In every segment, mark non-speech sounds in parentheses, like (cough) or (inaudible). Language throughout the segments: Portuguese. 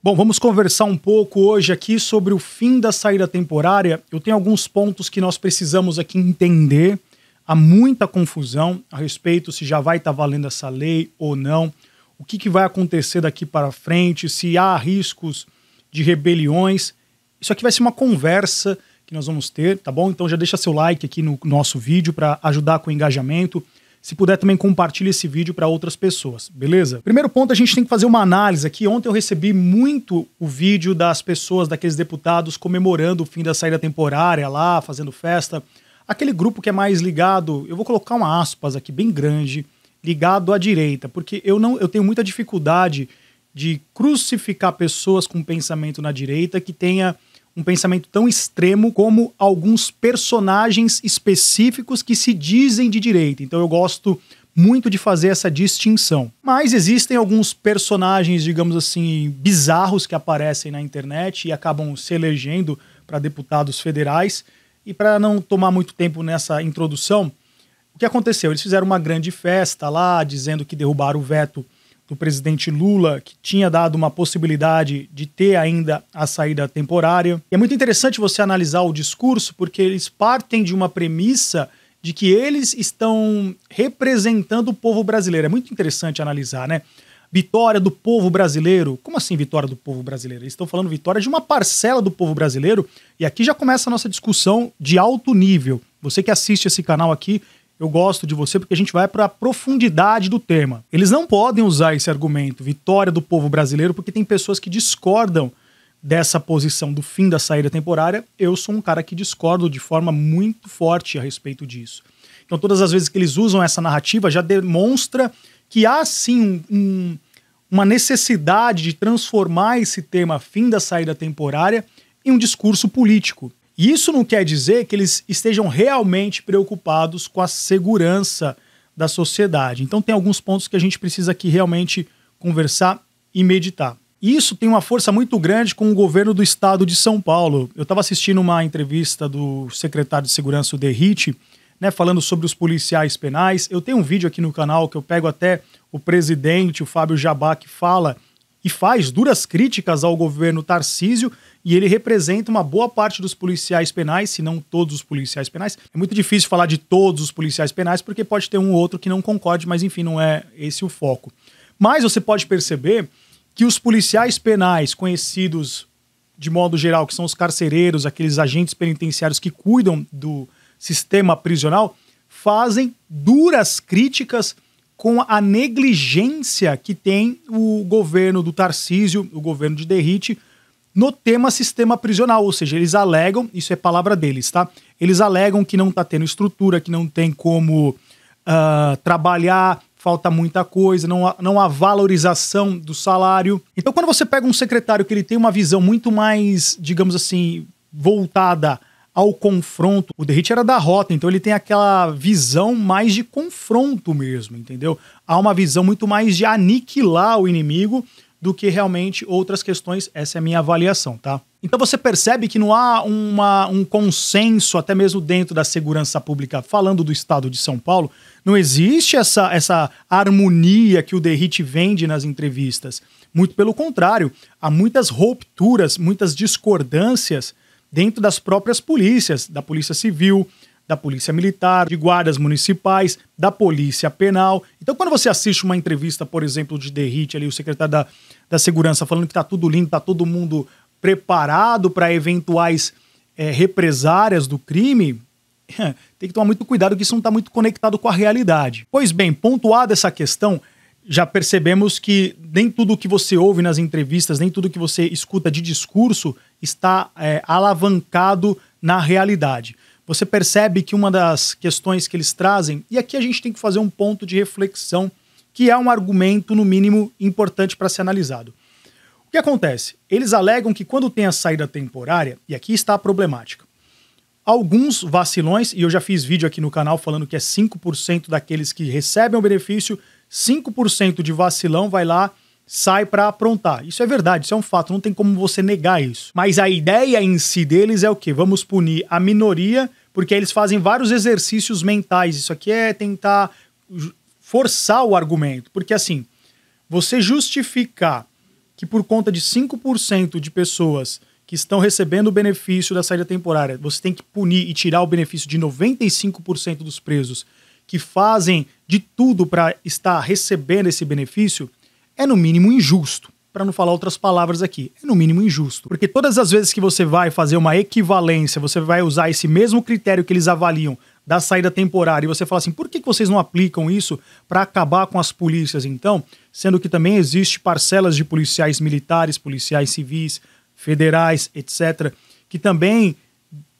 Bom, vamos conversar um pouco hoje aqui sobre o fim da saída temporária. Eu tenho alguns pontos que nós precisamos aqui entender. Há muita confusão a respeito se já vai estar tá valendo essa lei ou não, o que, que vai acontecer daqui para frente, se há riscos de rebeliões. Isso aqui vai ser uma conversa que nós vamos ter, tá bom? Então já deixa seu like aqui no nosso vídeo para ajudar com o engajamento. Se puder também compartilhe esse vídeo para outras pessoas, beleza? Primeiro ponto, a gente tem que fazer uma análise aqui. Ontem eu recebi muito o vídeo das pessoas, daqueles deputados comemorando o fim da saída temporária lá, fazendo festa. Aquele grupo que é mais ligado, eu vou colocar uma aspas aqui bem grande, ligado à direita, porque eu não, eu tenho muita dificuldade de crucificar pessoas com pensamento na direita que tenha um pensamento tão extremo como alguns personagens específicos que se dizem de direita. Então eu gosto muito de fazer essa distinção. Mas existem alguns personagens, digamos assim, bizarros que aparecem na internet e acabam se elegendo para deputados federais. E para não tomar muito tempo nessa introdução, o que aconteceu? Eles fizeram uma grande festa lá, dizendo que derrubaram o veto do presidente Lula, que tinha dado uma possibilidade de ter ainda a saída temporária. E é muito interessante você analisar o discurso, porque eles partem de uma premissa de que eles estão representando o povo brasileiro. É muito interessante analisar, né? Vitória do povo brasileiro. Como assim vitória do povo brasileiro? Eles estão falando vitória de uma parcela do povo brasileiro. E aqui já começa a nossa discussão de alto nível. Você que assiste esse canal aqui eu gosto de você porque a gente vai para a profundidade do tema. Eles não podem usar esse argumento, vitória do povo brasileiro, porque tem pessoas que discordam dessa posição do fim da saída temporária. Eu sou um cara que discordo de forma muito forte a respeito disso. Então, todas as vezes que eles usam essa narrativa, já demonstra que há sim um, um, uma necessidade de transformar esse tema fim da saída temporária em um discurso político. E isso não quer dizer que eles estejam realmente preocupados com a segurança da sociedade. Então, tem alguns pontos que a gente precisa aqui realmente conversar e meditar. Isso tem uma força muito grande com o governo do estado de São Paulo. Eu estava assistindo uma entrevista do secretário de Segurança, o Derrite, né, falando sobre os policiais penais. Eu tenho um vídeo aqui no canal que eu pego até o presidente, o Fábio Jabá, que fala e faz duras críticas ao governo Tarcísio e ele representa uma boa parte dos policiais penais, se não todos os policiais penais. É muito difícil falar de todos os policiais penais porque pode ter um ou outro que não concorde, mas enfim, não é esse o foco. Mas você pode perceber que os policiais penais conhecidos de modo geral, que são os carcereiros, aqueles agentes penitenciários que cuidam do sistema prisional, fazem duras críticas com a negligência que tem o governo do Tarcísio, o governo de Derrite, no tema sistema prisional, ou seja, eles alegam, isso é palavra deles, tá? Eles alegam que não tá tendo estrutura, que não tem como uh, trabalhar, falta muita coisa, não há, não há valorização do salário. Então, quando você pega um secretário que ele tem uma visão muito mais, digamos assim, voltada ao confronto. O Derrit era da rota, então ele tem aquela visão mais de confronto mesmo, entendeu? Há uma visão muito mais de aniquilar o inimigo do que realmente outras questões. Essa é a minha avaliação, tá? Então você percebe que não há uma, um consenso, até mesmo dentro da segurança pública, falando do estado de São Paulo, não existe essa, essa harmonia que o Derrit vende nas entrevistas. Muito pelo contrário, há muitas rupturas, muitas discordâncias dentro das próprias polícias, da Polícia Civil, da Polícia Militar, de guardas municipais, da Polícia Penal. Então, quando você assiste uma entrevista, por exemplo, de Derrite, ali, o secretário da, da Segurança, falando que está tudo lindo, está todo mundo preparado para eventuais é, represárias do crime, (laughs) tem que tomar muito cuidado que isso não está muito conectado com a realidade. Pois bem, pontuada essa questão, já percebemos que nem tudo que você ouve nas entrevistas, nem tudo que você escuta de discurso está é, alavancado na realidade. Você percebe que uma das questões que eles trazem, e aqui a gente tem que fazer um ponto de reflexão, que é um argumento, no mínimo, importante para ser analisado. O que acontece? Eles alegam que quando tem a saída temporária, e aqui está a problemática, alguns vacilões, e eu já fiz vídeo aqui no canal falando que é 5% daqueles que recebem o benefício 5% de vacilão vai lá sai para aprontar. Isso é verdade, isso é um fato, não tem como você negar isso. Mas a ideia em si deles é o quê? Vamos punir a minoria, porque eles fazem vários exercícios mentais. Isso aqui é tentar forçar o argumento, porque assim, você justificar que por conta de 5% de pessoas que estão recebendo o benefício da saída temporária, você tem que punir e tirar o benefício de 95% dos presos que fazem de tudo para estar recebendo esse benefício, é no mínimo injusto. Para não falar outras palavras aqui, é no mínimo injusto. Porque todas as vezes que você vai fazer uma equivalência, você vai usar esse mesmo critério que eles avaliam da saída temporária e você fala assim, por que vocês não aplicam isso para acabar com as polícias então? Sendo que também existe parcelas de policiais militares, policiais civis, federais, etc., que também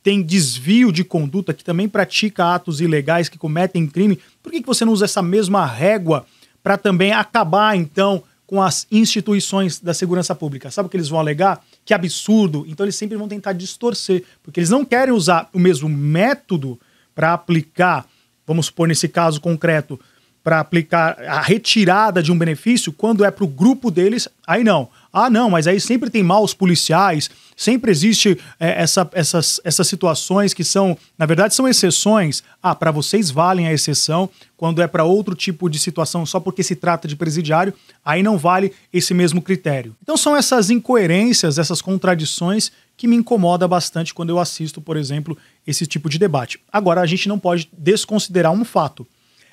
tem desvio de conduta, que também pratica atos ilegais, que cometem crime, por que, que você não usa essa mesma régua para também acabar, então, com as instituições da segurança pública? Sabe o que eles vão alegar? Que absurdo! Então, eles sempre vão tentar distorcer, porque eles não querem usar o mesmo método para aplicar, vamos supor, nesse caso concreto, para aplicar a retirada de um benefício, quando é para o grupo deles, aí não. Ah, não, mas aí sempre tem maus policiais, sempre existe é, essa, essas, essas situações que são, na verdade, são exceções. Ah, para vocês valem a exceção, quando é para outro tipo de situação, só porque se trata de presidiário, aí não vale esse mesmo critério. Então são essas incoerências, essas contradições que me incomoda bastante quando eu assisto, por exemplo, esse tipo de debate. Agora, a gente não pode desconsiderar um fato.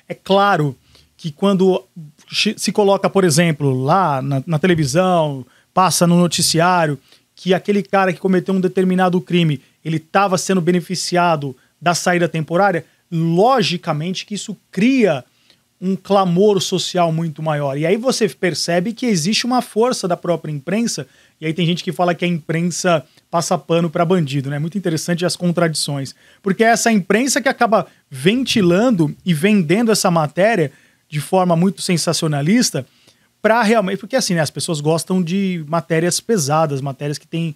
É claro que quando se coloca, por exemplo, lá na, na televisão, passa no noticiário, que aquele cara que cometeu um determinado crime, ele estava sendo beneficiado da saída temporária, logicamente que isso cria um clamor social muito maior. E aí você percebe que existe uma força da própria imprensa, e aí tem gente que fala que a imprensa passa pano para bandido, né? Muito interessante as contradições. Porque é essa imprensa que acaba ventilando e vendendo essa matéria de forma muito sensacionalista para realmente. Porque assim, né, as pessoas gostam de matérias pesadas, matérias que têm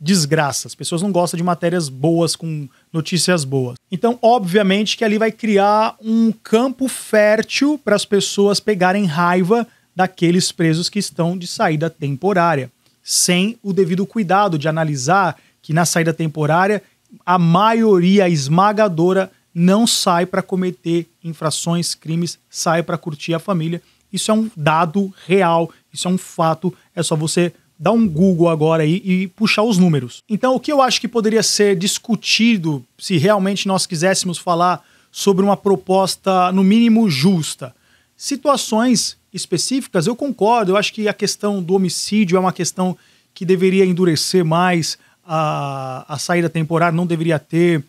desgraça. As pessoas não gostam de matérias boas com notícias boas. Então, obviamente que ali vai criar um campo fértil para as pessoas pegarem raiva daqueles presos que estão de saída temporária, sem o devido cuidado de analisar que na saída temporária a maioria esmagadora não sai para cometer infrações, crimes, sai para curtir a família. Isso é um dado real, isso é um fato, é só você dar um Google agora aí e puxar os números. Então, o que eu acho que poderia ser discutido se realmente nós quiséssemos falar sobre uma proposta, no mínimo, justa? Situações específicas, eu concordo, eu acho que a questão do homicídio é uma questão que deveria endurecer mais a, a saída temporária, não deveria ter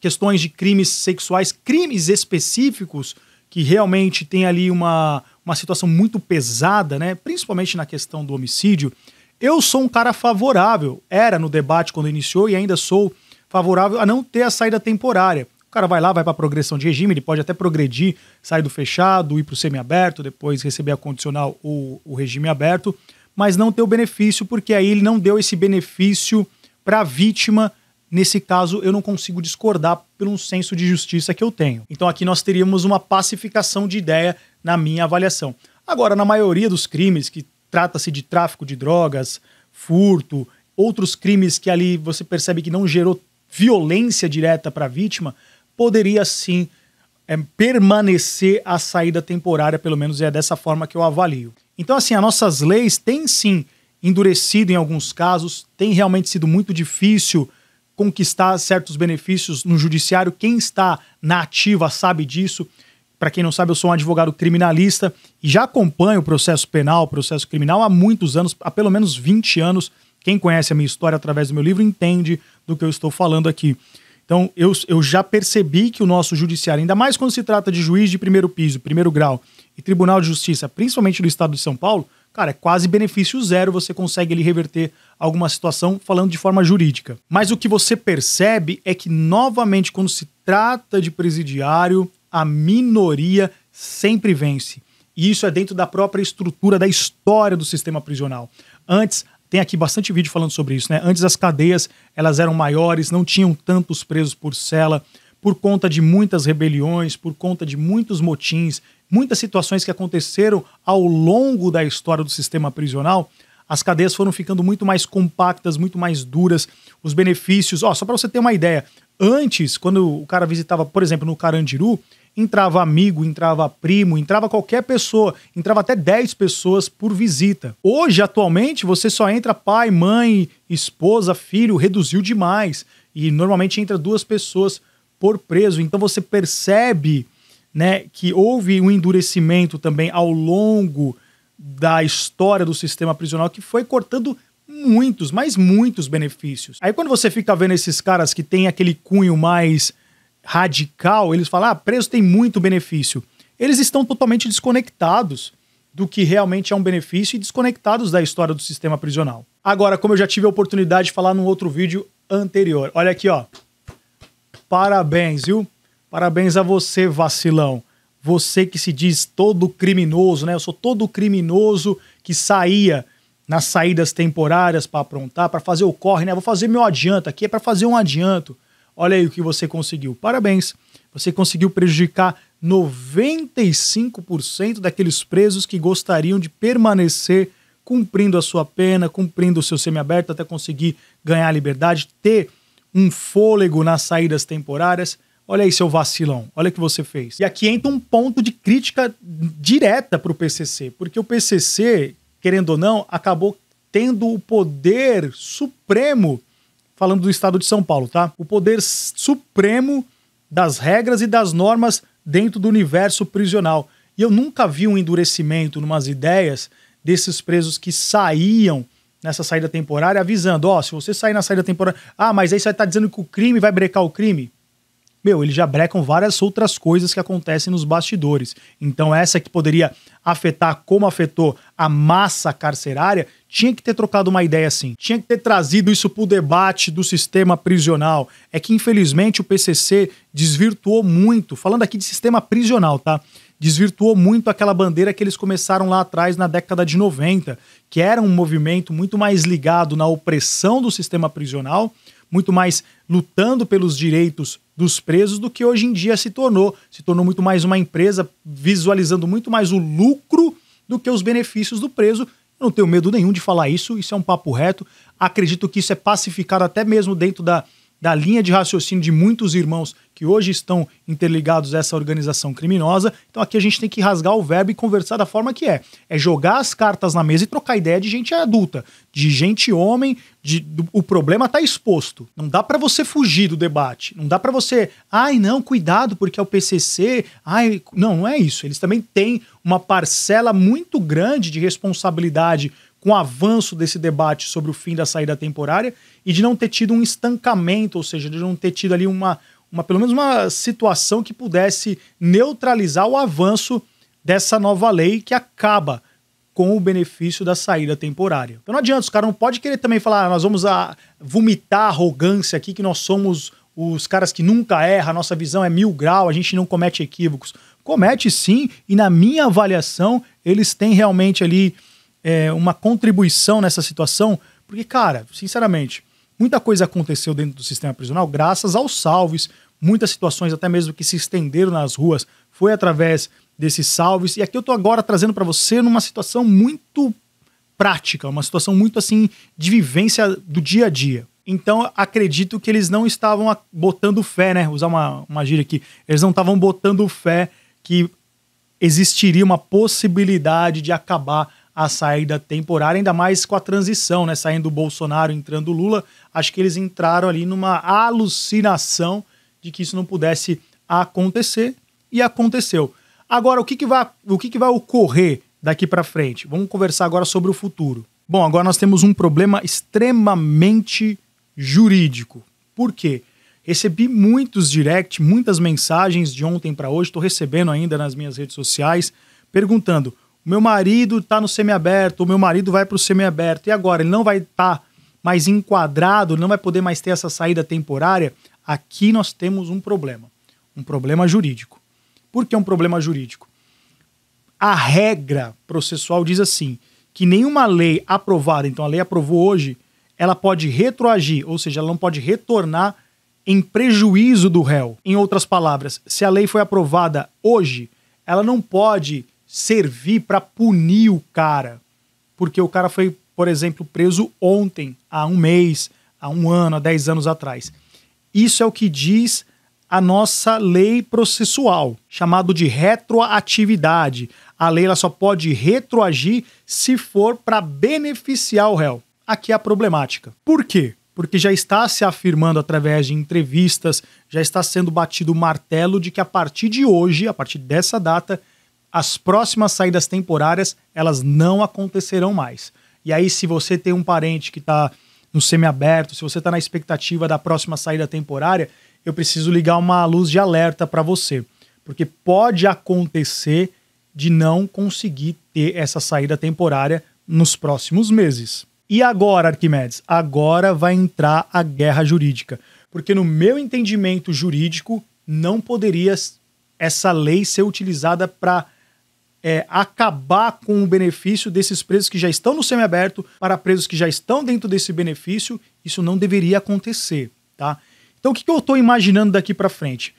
questões de crimes sexuais, crimes específicos que realmente tem ali uma, uma situação muito pesada, né? principalmente na questão do homicídio, eu sou um cara favorável, era no debate quando iniciou e ainda sou favorável a não ter a saída temporária. O cara vai lá, vai para progressão de regime, ele pode até progredir, sair do fechado, ir para o semiaberto, depois receber a condicional ou o regime aberto, mas não ter o benefício, porque aí ele não deu esse benefício para a vítima Nesse caso, eu não consigo discordar pelo um senso de justiça que eu tenho. Então aqui nós teríamos uma pacificação de ideia na minha avaliação. Agora, na maioria dos crimes, que trata-se de tráfico de drogas, furto, outros crimes que ali você percebe que não gerou violência direta para a vítima, poderia sim é, permanecer a saída temporária, pelo menos é dessa forma que eu avalio. Então, assim, as nossas leis têm sim endurecido em alguns casos, tem realmente sido muito difícil conquistar certos benefícios no judiciário. Quem está na ativa sabe disso. Para quem não sabe, eu sou um advogado criminalista e já acompanho o processo penal, o processo criminal há muitos anos, há pelo menos 20 anos. Quem conhece a minha história através do meu livro entende do que eu estou falando aqui. Então, eu, eu já percebi que o nosso judiciário, ainda mais quando se trata de juiz de primeiro piso, primeiro grau e tribunal de justiça, principalmente do estado de São Paulo, cara, é quase benefício zero, você consegue ele reverter alguma situação falando de forma jurídica. Mas o que você percebe é que, novamente, quando se trata de presidiário, a minoria sempre vence. E isso é dentro da própria estrutura da história do sistema prisional. Antes, tem aqui bastante vídeo falando sobre isso, né? Antes as cadeias, elas eram maiores, não tinham tantos presos por cela, por conta de muitas rebeliões, por conta de muitos motins muitas situações que aconteceram ao longo da história do sistema prisional, as cadeias foram ficando muito mais compactas, muito mais duras. Os benefícios, ó, só para você ter uma ideia, antes, quando o cara visitava, por exemplo, no Carandiru, entrava amigo, entrava primo, entrava qualquer pessoa, entrava até 10 pessoas por visita. Hoje, atualmente, você só entra pai, mãe, esposa, filho, reduziu demais. E normalmente entra duas pessoas por preso. Então você percebe né, que houve um endurecimento também ao longo da história do sistema prisional que foi cortando muitos, mas muitos benefícios. Aí quando você fica vendo esses caras que tem aquele cunho mais radical, eles falam: "Ah, preso tem muito benefício". Eles estão totalmente desconectados do que realmente é um benefício e desconectados da história do sistema prisional. Agora, como eu já tive a oportunidade de falar num outro vídeo anterior, olha aqui, ó. Parabéns, viu? Parabéns a você, vacilão. Você que se diz todo criminoso, né? Eu sou todo criminoso que saía nas saídas temporárias para aprontar, para fazer o corre, né? Vou fazer meu adianto aqui, é para fazer um adianto. Olha aí o que você conseguiu. Parabéns. Você conseguiu prejudicar 95% daqueles presos que gostariam de permanecer cumprindo a sua pena, cumprindo o seu semiaberto até conseguir ganhar a liberdade, ter um fôlego nas saídas temporárias. Olha aí, seu vacilão, olha o que você fez. E aqui entra um ponto de crítica direta para o PCC, porque o PCC, querendo ou não, acabou tendo o poder supremo, falando do estado de São Paulo, tá? O poder supremo das regras e das normas dentro do universo prisional. E eu nunca vi um endurecimento numas ideias desses presos que saíam nessa saída temporária avisando, ó, oh, se você sair na saída temporária, ah, mas aí você está tá dizendo que o crime vai brecar o crime meu, eles já brecam várias outras coisas que acontecem nos bastidores. Então, essa que poderia afetar como afetou a massa carcerária, tinha que ter trocado uma ideia assim, tinha que ter trazido isso para o debate do sistema prisional. É que, infelizmente, o PCC desvirtuou muito, falando aqui de sistema prisional, tá? Desvirtuou muito aquela bandeira que eles começaram lá atrás, na década de 90, que era um movimento muito mais ligado na opressão do sistema prisional, muito mais lutando pelos direitos dos presos do que hoje em dia se tornou. Se tornou muito mais uma empresa, visualizando muito mais o lucro do que os benefícios do preso. não tenho medo nenhum de falar isso, isso é um papo reto. Acredito que isso é pacificado até mesmo dentro da, da linha de raciocínio de muitos irmãos que hoje estão interligados a essa organização criminosa. Então aqui a gente tem que rasgar o verbo e conversar da forma que é. É jogar as cartas na mesa e trocar ideia de gente adulta, de gente homem, de, do, o problema está exposto. Não dá para você fugir do debate. Não dá para você, ai não, cuidado porque é o PCC. Ai, não, não é isso. Eles também têm uma parcela muito grande de responsabilidade com o avanço desse debate sobre o fim da saída temporária e de não ter tido um estancamento, ou seja, de não ter tido ali uma, uma pelo menos uma situação que pudesse neutralizar o avanço dessa nova lei que acaba com o benefício da saída temporária. Então não adianta, os caras não pode querer também falar, ah, nós vamos ah, a vomitar arrogância aqui que nós somos os caras que nunca erram, nossa visão é mil grau, a gente não comete equívocos. Comete sim, e na minha avaliação, eles têm realmente ali é, uma contribuição nessa situação, porque, cara, sinceramente, muita coisa aconteceu dentro do sistema prisional graças aos salves, muitas situações até mesmo que se estenderam nas ruas foi através desses salves. E aqui eu tô agora trazendo para você numa situação muito prática, uma situação muito assim de vivência do dia a dia. Então, acredito que eles não estavam botando fé, né? Usar uma, uma gíria aqui. Eles não estavam botando fé que existiria uma possibilidade de acabar a saída temporária, ainda mais com a transição, né? Saindo o Bolsonaro, entrando o Lula. Acho que eles entraram ali numa alucinação de que isso não pudesse acontecer e aconteceu. Agora, o que, que, vai, o que, que vai ocorrer daqui para frente? Vamos conversar agora sobre o futuro. Bom, agora nós temos um problema extremamente jurídico. Por quê? Recebi muitos direct, muitas mensagens de ontem para hoje, estou recebendo ainda nas minhas redes sociais, perguntando meu marido está no semiaberto, o meu marido vai para o semiaberto, e agora ele não vai estar tá mais enquadrado, não vai poder mais ter essa saída temporária, aqui nós temos um problema, um problema jurídico. Por que um problema jurídico? A regra processual diz assim, que nenhuma lei aprovada, então a lei aprovou hoje, ela pode retroagir, ou seja, ela não pode retornar em prejuízo do réu. Em outras palavras, se a lei foi aprovada hoje, ela não pode servir para punir o cara. Porque o cara foi, por exemplo, preso ontem, há um mês, há um ano, há dez anos atrás. Isso é o que diz a nossa lei processual, chamado de retroatividade. A lei ela só pode retroagir se for para beneficiar o réu. Aqui é a problemática. Por quê? Porque já está se afirmando através de entrevistas, já está sendo batido o martelo de que a partir de hoje, a partir dessa data, as próximas saídas temporárias elas não acontecerão mais. E aí, se você tem um parente que está no semiaberto, se você está na expectativa da próxima saída temporária, eu preciso ligar uma luz de alerta para você, porque pode acontecer de não conseguir ter essa saída temporária nos próximos meses. E agora, Arquimedes? Agora vai entrar a guerra jurídica, porque no meu entendimento jurídico não poderia essa lei ser utilizada para é, acabar com o benefício desses presos que já estão no semiaberto para presos que já estão dentro desse benefício. Isso não deveria acontecer, tá? Então, o que, que eu estou imaginando daqui para frente?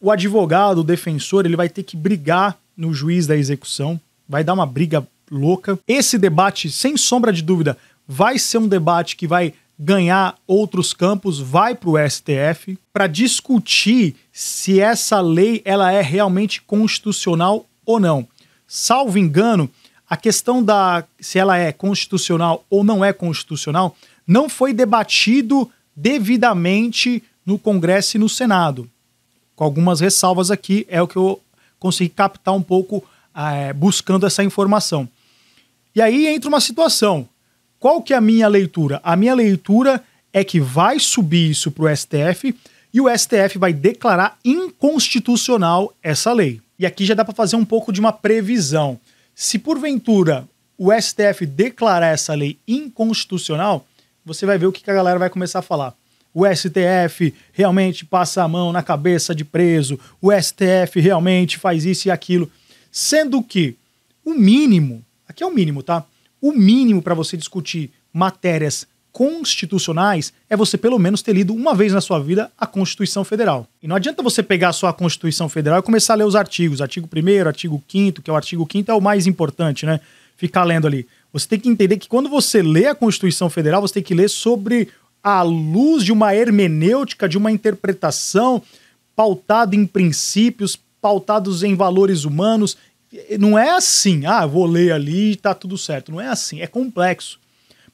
O advogado, o defensor, ele vai ter que brigar no juiz da execução, vai dar uma briga louca. Esse debate, sem sombra de dúvida, vai ser um debate que vai ganhar outros campos, vai para o STF para discutir se essa lei ela é realmente constitucional ou não salvo engano, a questão da se ela é constitucional ou não é constitucional não foi debatido devidamente no Congresso e no Senado. Com algumas ressalvas aqui, é o que eu consegui captar um pouco é, buscando essa informação. E aí entra uma situação. Qual que é a minha leitura? A minha leitura é que vai subir isso para o STF e o STF vai declarar inconstitucional essa lei. E aqui já dá para fazer um pouco de uma previsão. Se porventura o STF declarar essa lei inconstitucional, você vai ver o que a galera vai começar a falar. O STF realmente passa a mão na cabeça de preso, o STF realmente faz isso e aquilo. Sendo que o mínimo, aqui é o mínimo, tá? O mínimo para você discutir matérias constitucionais é você pelo menos ter lido uma vez na sua vida a Constituição Federal. E não adianta você pegar só a Constituição Federal e começar a ler os artigos, artigo 1 artigo 5 que é o artigo 5 é o mais importante, né? Ficar lendo ali. Você tem que entender que quando você lê a Constituição Federal, você tem que ler sobre a luz de uma hermenêutica, de uma interpretação pautada em princípios, pautados em valores humanos. Não é assim, ah, vou ler ali e tá tudo certo. Não é assim, é complexo.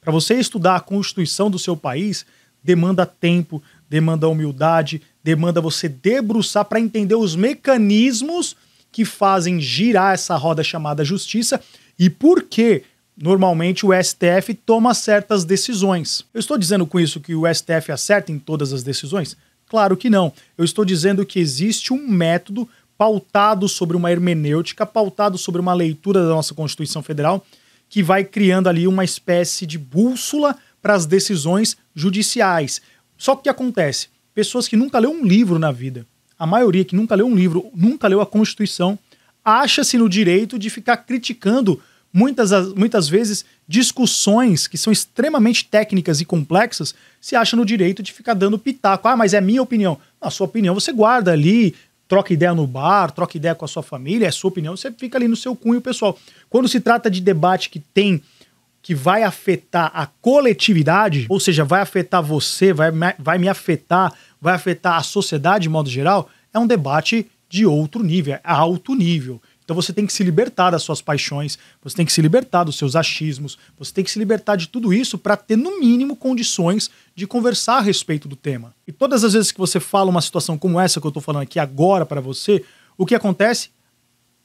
Para você estudar a Constituição do seu país, demanda tempo, demanda humildade, demanda você debruçar para entender os mecanismos que fazem girar essa roda chamada justiça e por que normalmente o STF toma certas decisões. Eu estou dizendo com isso que o STF acerta em todas as decisões? Claro que não. Eu estou dizendo que existe um método pautado sobre uma hermenêutica, pautado sobre uma leitura da nossa Constituição Federal que vai criando ali uma espécie de bússola para as decisões judiciais. Só que o que acontece? Pessoas que nunca leu um livro na vida, a maioria que nunca leu um livro, nunca leu a Constituição, acha-se no direito de ficar criticando muitas, muitas vezes discussões que são extremamente técnicas e complexas, se acha no direito de ficar dando pitaco. Ah, mas é minha opinião. A sua opinião você guarda ali, troca ideia no bar, troca ideia com a sua família, é sua opinião, você fica ali no seu cunho pessoal. Quando se trata de debate que tem que vai afetar a coletividade, ou seja, vai afetar você, vai, vai me afetar, vai afetar a sociedade de modo geral, é um debate de outro nível, é alto nível. Então você tem que se libertar das suas paixões, você tem que se libertar dos seus achismos, você tem que se libertar de tudo isso para ter, no mínimo, condições de conversar a respeito do tema. E todas as vezes que você fala uma situação como essa que eu estou falando aqui agora para você, o que acontece?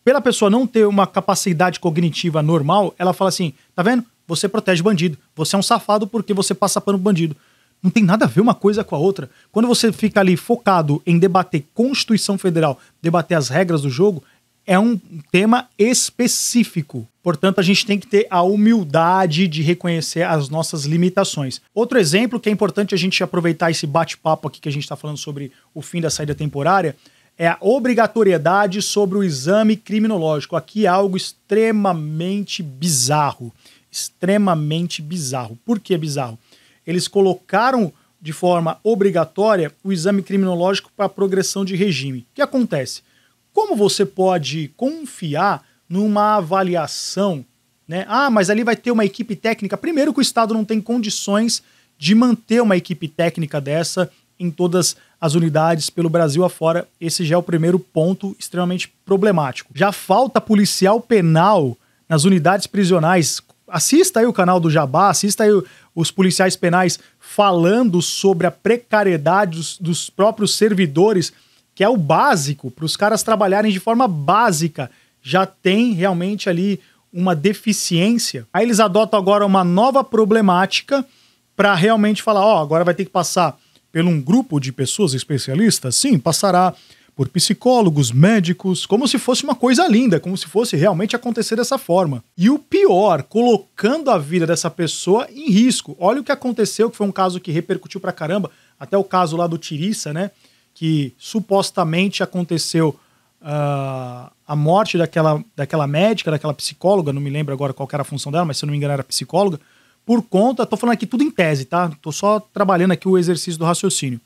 Pela pessoa não ter uma capacidade cognitiva normal, ela fala assim: tá vendo? Você protege bandido, você é um safado porque você passa pano bandido. Não tem nada a ver uma coisa com a outra. Quando você fica ali focado em debater Constituição Federal, debater as regras do jogo, é um tema específico. Portanto, a gente tem que ter a humildade de reconhecer as nossas limitações. Outro exemplo que é importante a gente aproveitar esse bate-papo aqui que a gente está falando sobre o fim da saída temporária é a obrigatoriedade sobre o exame criminológico. Aqui é algo extremamente bizarro. Extremamente bizarro. Por que bizarro? Eles colocaram de forma obrigatória o exame criminológico para progressão de regime. O que acontece? Como você pode confiar numa avaliação? Né? Ah, mas ali vai ter uma equipe técnica. Primeiro, que o Estado não tem condições de manter uma equipe técnica dessa em todas as unidades pelo Brasil afora. Esse já é o primeiro ponto extremamente problemático. Já falta policial penal nas unidades prisionais. Assista aí o canal do Jabá, assista aí os policiais penais falando sobre a precariedade dos, dos próprios servidores que é o básico, para os caras trabalharem de forma básica, já tem realmente ali uma deficiência. Aí eles adotam agora uma nova problemática para realmente falar: ó, oh, agora vai ter que passar por um grupo de pessoas especialistas? Sim, passará por psicólogos, médicos, como se fosse uma coisa linda, como se fosse realmente acontecer dessa forma. E o pior, colocando a vida dessa pessoa em risco. Olha o que aconteceu, que foi um caso que repercutiu pra caramba, até o caso lá do Tirissa, né? que supostamente aconteceu uh, a morte daquela, daquela médica, daquela psicóloga, não me lembro agora qual era a função dela, mas se eu não me engano era psicóloga, por conta, tô falando aqui tudo em tese, tá? Tô só trabalhando aqui o exercício do raciocínio.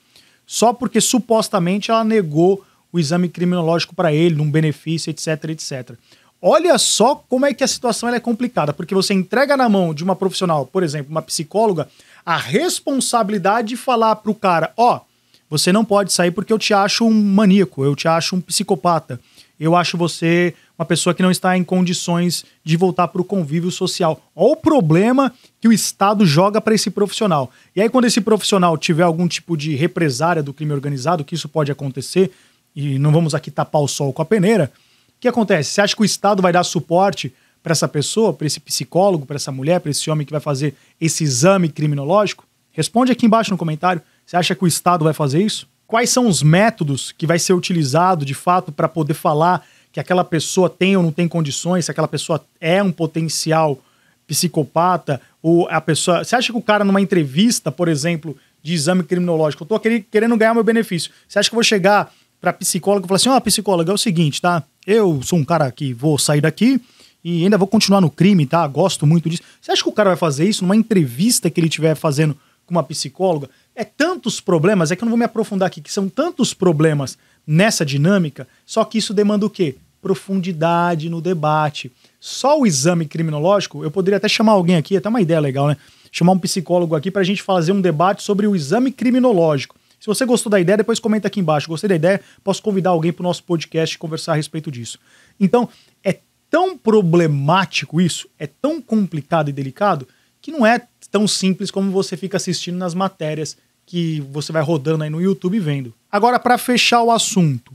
Só porque supostamente ela negou o exame criminológico para ele, num benefício, etc, etc. Olha só como é que a situação é complicada, porque você entrega na mão de uma profissional, por exemplo, uma psicóloga, a responsabilidade de falar pro cara, ó, oh, você não pode sair porque eu te acho um maníaco, eu te acho um psicopata, eu acho você uma pessoa que não está em condições de voltar para o convívio social. Olha o problema que o Estado joga para esse profissional. E aí, quando esse profissional tiver algum tipo de represária do crime organizado, que isso pode acontecer, e não vamos aqui tapar o sol com a peneira, o que acontece? Você acha que o Estado vai dar suporte para essa pessoa, para esse psicólogo, para essa mulher, para esse homem que vai fazer esse exame criminológico? Responde aqui embaixo no comentário. Você acha que o Estado vai fazer isso? Quais são os métodos que vai ser utilizado de fato para poder falar que aquela pessoa tem ou não tem condições, se aquela pessoa é um potencial psicopata ou a pessoa. Você acha que o cara numa entrevista, por exemplo, de exame criminológico, eu estou querendo ganhar meu benefício. Você acha que eu vou chegar para psicóloga e falar assim: "Ó, oh, psicóloga, é o seguinte, tá? Eu sou um cara que vou sair daqui e ainda vou continuar no crime, tá? Gosto muito disso". Você acha que o cara vai fazer isso numa entrevista que ele tiver fazendo com uma psicóloga? é tantos problemas, é que eu não vou me aprofundar aqui, que são tantos problemas nessa dinâmica, só que isso demanda o quê? Profundidade no debate. Só o exame criminológico, eu poderia até chamar alguém aqui, é até uma ideia legal, né? Chamar um psicólogo aqui para a gente fazer um debate sobre o exame criminológico. Se você gostou da ideia, depois comenta aqui embaixo. Gostei da ideia, posso convidar alguém para o nosso podcast e conversar a respeito disso. Então, é tão problemático isso, é tão complicado e delicado, que não é tão simples como você fica assistindo nas matérias que você vai rodando aí no YouTube vendo. Agora, para fechar o assunto,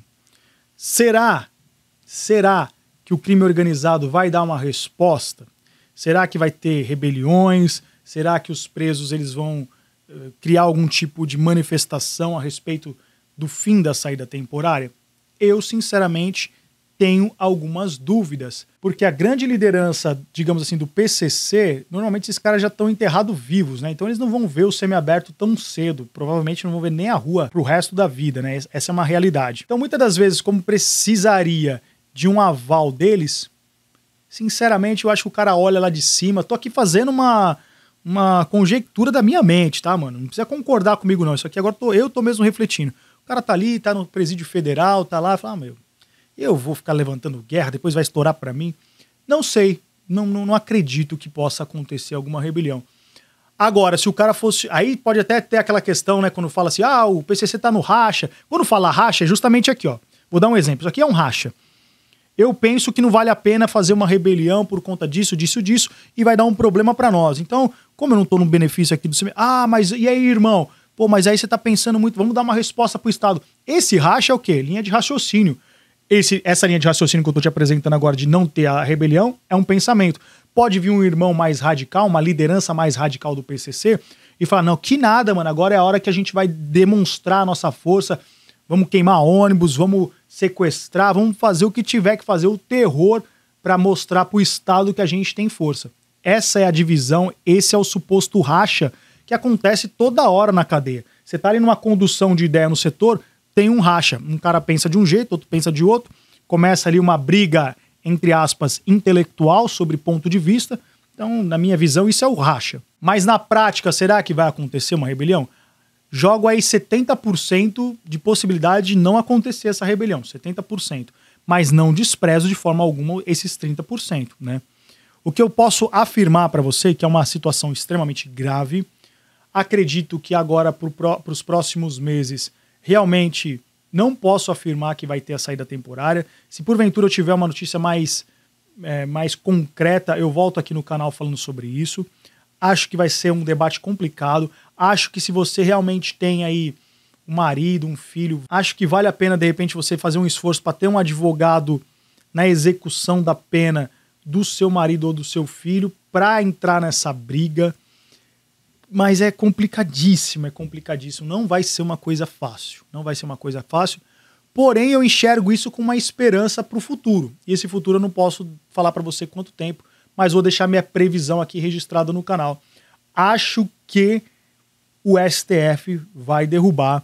será, será que o crime organizado vai dar uma resposta? Será que vai ter rebeliões? Será que os presos eles vão eh, criar algum tipo de manifestação a respeito do fim da saída temporária? Eu, sinceramente, tenho algumas dúvidas, porque a grande liderança, digamos assim, do PCC, normalmente esses caras já estão enterrados vivos, né? Então eles não vão ver o semiaberto tão cedo, provavelmente não vão ver nem a rua pro resto da vida, né? Essa é uma realidade. Então muitas das vezes, como precisaria de um aval deles, sinceramente eu acho que o cara olha lá de cima, tô aqui fazendo uma uma conjectura da minha mente, tá, mano? Não precisa concordar comigo não, isso aqui agora tô, eu tô mesmo refletindo. O cara tá ali, tá no presídio federal, tá lá, fala, ah, meu, eu vou ficar levantando guerra, depois vai estourar para mim. Não sei, não, não, não, acredito que possa acontecer alguma rebelião. Agora, se o cara fosse. Aí pode até ter aquela questão, né? Quando fala assim, ah, o PCC tá no racha. Quando fala racha, é justamente aqui, ó. Vou dar um exemplo. Isso aqui é um racha. Eu penso que não vale a pena fazer uma rebelião por conta disso, disso, disso, e vai dar um problema para nós. Então, como eu não tô no benefício aqui do Ah, mas e aí, irmão? Pô, mas aí você tá pensando muito, vamos dar uma resposta pro Estado. Esse racha é o quê? Linha de raciocínio. Esse, essa linha de raciocínio que eu estou te apresentando agora de não ter a rebelião é um pensamento. Pode vir um irmão mais radical, uma liderança mais radical do PCC e falar: não, que nada, mano, agora é a hora que a gente vai demonstrar a nossa força, vamos queimar ônibus, vamos sequestrar, vamos fazer o que tiver que fazer, o terror, para mostrar para o Estado que a gente tem força. Essa é a divisão, esse é o suposto racha que acontece toda hora na cadeia. Você está ali numa condução de ideia no setor, tem um racha. Um cara pensa de um jeito, outro pensa de outro. Começa ali uma briga, entre aspas, intelectual sobre ponto de vista. Então, na minha visão, isso é o racha. Mas na prática, será que vai acontecer uma rebelião? Jogo aí 70% de possibilidade de não acontecer essa rebelião, 70%. Mas não desprezo de forma alguma esses 30%, né? O que eu posso afirmar para você é que é uma situação extremamente grave. Acredito que agora para os próximos meses realmente não posso afirmar que vai ter a saída temporária. Se porventura eu tiver uma notícia mais, é, mais concreta, eu volto aqui no canal falando sobre isso. Acho que vai ser um debate complicado. Acho que se você realmente tem aí um marido, um filho, acho que vale a pena de repente você fazer um esforço para ter um advogado na execução da pena do seu marido ou do seu filho para entrar nessa briga mas é complicadíssimo, é complicadíssimo. Não vai ser uma coisa fácil, não vai ser uma coisa fácil. Porém, eu enxergo isso com uma esperança para o futuro. E esse futuro eu não posso falar para você quanto tempo, mas vou deixar minha previsão aqui registrada no canal. Acho que o STF vai derrubar,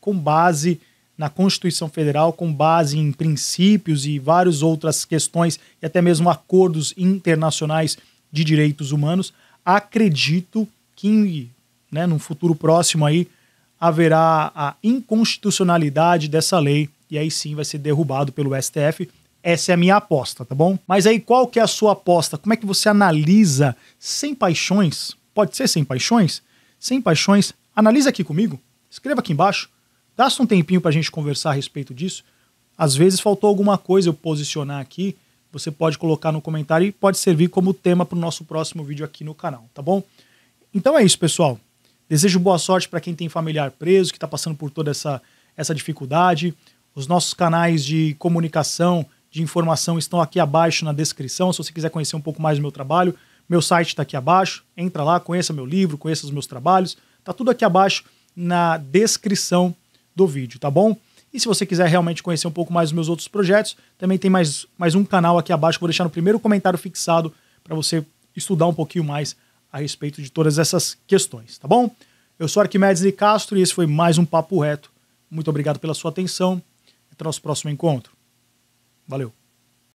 com base na Constituição Federal, com base em princípios e várias outras questões, e até mesmo acordos internacionais de direitos humanos. Acredito que, né, num futuro próximo aí, haverá a inconstitucionalidade dessa lei e aí sim vai ser derrubado pelo STF. Essa é a minha aposta, tá bom? Mas aí qual que é a sua aposta? Como é que você analisa sem paixões? Pode ser sem paixões? Sem paixões? Analisa aqui comigo, escreva aqui embaixo, gasta um tempinho para a gente conversar a respeito disso. Às vezes faltou alguma coisa eu posicionar aqui, você pode colocar no comentário e pode servir como tema para o nosso próximo vídeo aqui no canal, tá bom? Então é isso, pessoal. Desejo boa sorte para quem tem familiar preso, que está passando por toda essa, essa dificuldade. Os nossos canais de comunicação, de informação estão aqui abaixo na descrição. Se você quiser conhecer um pouco mais do meu trabalho, meu site está aqui abaixo. Entra lá, conheça meu livro, conheça os meus trabalhos. Tá tudo aqui abaixo na descrição do vídeo, tá bom? E se você quiser realmente conhecer um pouco mais dos meus outros projetos, também tem mais, mais um canal aqui abaixo. Vou deixar no primeiro comentário fixado para você estudar um pouquinho mais a respeito de todas essas questões, tá bom? Eu sou Arquimedes de Castro e esse foi mais um Papo Reto. Muito obrigado pela sua atenção. Até nosso próximo encontro. Valeu!